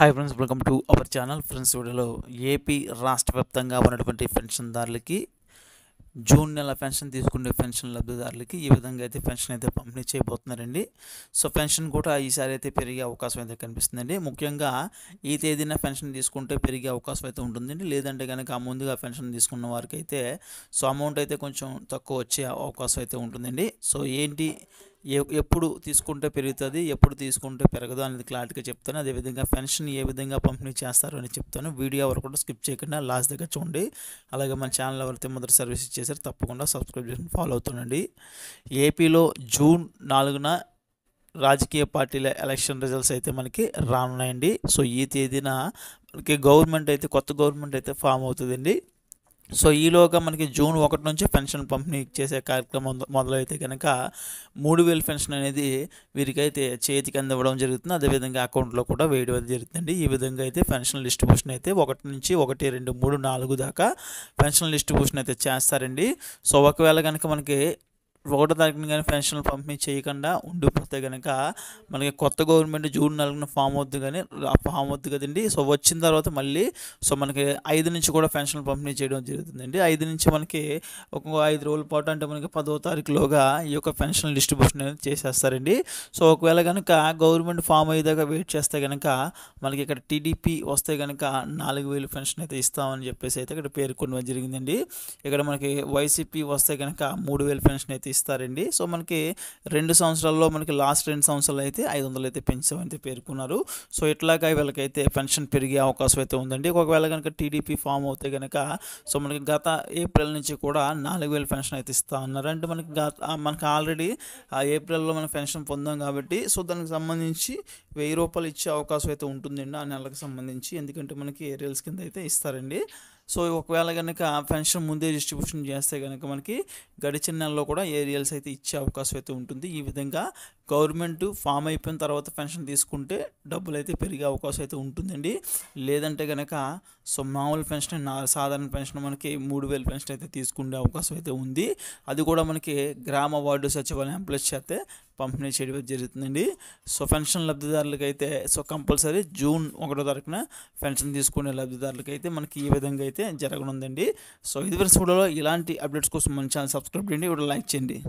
hi friends welcome to our channel friends వీడియోలో AP రాష్ట్ర వ్యాప్తంగా ఉన్నటువంటి పెన్షన్దారులకి జూన్ నెల పెన్షన్ తీసుకునే పెన్షన్ లబ్ధిదారులకి ఈ విధంగా అయితే పెన్షన్ అయితే పంపిణీ చేయబోతున్నారండి సో పెన్షన్ కూడా ఈసారి అయితే పెరిగే అవకాశం అయితే కనిపిస్తుందండి ముఖ్యంగా ఈ తేదీన పెన్షన్ తీసుకుంటే పెరిగే అవకాశం అయితే ఉంటుందండి లేదంటే కనుక ముందుగా పెన్షన్ తీసుకున్న వారికి అయితే సో అమౌంట్ అయితే కొంచెం తక్కువ వచ్చే అవకాశం అయితే ఉంటుందండి సో ఏంటి ఎప్పుడు తీసుకుంటే పెరుగుతుంది ఎప్పుడు తీసుకుంటే పెరగదు అనేది క్లారిటీగా చెప్తాను అదేవిధంగా పెన్షన్ ఏ విధంగా పంపిణీ చేస్తారు అని చెప్తాను వీడియో ఎవరు కూడా స్కిప్ చేయకుండా లాస్ట్ దగ్గర చూడండి అలాగే మన ఛానల్ ఎవరైతే మొదటి సర్వీస్ ఇచ్చేసారు తప్పకుండా సబ్స్క్రైబ్ చేసి ఫాలో అవుతుండండి ఏపీలో జూన్ నాలుగున రాజకీయ పార్టీల ఎలక్షన్ రిజల్ట్స్ అయితే మనకి రానున్నాయండి సో ఈ తేదీన మనకి గవర్నమెంట్ అయితే కొత్త గవర్నమెంట్ అయితే ఫామ్ అవుతుందండి సో ఈలోగా మనకి జూన్ ఒకటి నుంచి పెన్షన్ పంపిణీ చేసే కార్యక్రమం మొదలైతే కనుక మూడు వేలు పెన్షన్ అనేది వీరికైతే చేతికి అందివ్వడం జరుగుతుంది అదేవిధంగా అకౌంట్లో కూడా వేయడం జరుగుతుందండి ఈ విధంగా అయితే పెన్షన్ డిస్ట్రిబ్యూషన్ అయితే ఒకటి నుంచి ఒకటి రెండు మూడు నాలుగు దాకా పెన్షన్ డిస్ట్రిబ్యూషన్ అయితే చేస్తారండి సో ఒకవేళ కనుక మనకి ఒకటో తారీఖున కానీ పెన్షన్లు పంపిణీ చేయకుండా ఉండిపోతే కనుక మనకి కొత్త గవర్నమెంట్ జూన్ నాలుగున ఫామ్ అవుద్ది కానీ ఫామ్ అవుద్ది కదండి సో వచ్చిన తర్వాత మళ్ళీ సో మనకి ఐదు నుంచి కూడా పెన్షన్లు పంపిణీ చేయడం జరుగుతుందండి ఐదు నుంచి మనకి ఒక ఐదు రోజుల పాటు అంటే మనకి పదో తారీఖులోగా ఈ యొక్క పెన్షన్ డిస్ట్రిబ్యూషన్ అనేది చేసేస్తారండి సో ఒకవేళ కనుక గవర్నమెంట్ ఫామ్ అయ్యేదాకా వెయిట్ చేస్తే కనుక మనకి ఇక్కడ టీడీపీ వస్తే కనుక నాలుగు వేలు పెన్షన్ అయితే ఇస్తామని చెప్పేసి అయితే ఇక్కడ పేర్కొనడం జరిగిందండి ఇక్కడ మనకి వైసీపీ వస్తే కనుక మూడు వేలు పెన్షన్ అయితే ఇస్తారండి సో మనకి రెండు సంవత్సరాల్లో మనకి లాస్ట్ రెండు సంవత్సరాలు అయితే ఐదు వందలు అయితే పెంచామని పేర్కొన్నారు సో ఇట్లాగా వీళ్ళకైతే పెన్షన్ పెరిగే అవకాశం అయితే ఉందండి ఒకవేళ కనుక టీడీపీ ఫామ్ అవుతే కనుక సో మనకి గత ఏప్రిల్ నుంచి కూడా నాలుగు వేలు పెన్షన్ అయితే ఇస్తా ఉన్నారు అంటే మనకి గత మనకి ఆల్రెడీ ఏప్రిల్లో మనం పెన్షన్ పొందాం కాబట్టి సో దానికి సంబంధించి వెయ్యి రూపాయలు ఇచ్చే అవకాశం అయితే ఉంటుందండి ఆ నెలకు సంబంధించి ఎందుకంటే మనకి ఏరియల్స్ కింద అయితే ఇస్తారండి సో ఒకవేళ కనుక పెన్షన్ ముందే డిస్ట్రిబ్యూషన్ చేస్తే కనుక మనకి గడిచిన నెలలో కూడా ఏరియల్స్ అయితే ఇచ్చే అవకాశం అయితే ఉంటుంది ఈ విధంగా గవర్నమెంట్ ఫామ్ అయిపోయిన తర్వాత పెన్షన్ తీసుకుంటే డబ్బులు అయితే పెరిగే అవకాశం అయితే ఉంటుందండి లేదంటే కనుక సో మామూలు పెన్షన్ సాధారణ పెన్షన్ మనకి మూడు వేలు పెన్షన్ అయితే తీసుకునే అవకాశం అయితే ఉంది అది కూడా మనకి గ్రామ వార్డు సచివాలయం అప్లై చేస్తే పంపిణీ చేయడం జరుగుతుందండి సో పెన్షన్ లబ్ధిదారులకైతే సో కంపల్సరీ జూన్ ఒకటో తరఫున పెన్షన్ తీసుకునే అయితే మనకి ఈ విధంగా అయితే జరగనుందండి సో ఇది వరకు ఇలాంటి అప్డేట్స్ కోసం మన ఛానల్ సబ్స్క్రైబ్ చేయండి ఇప్పుడు లైక్ చేయండి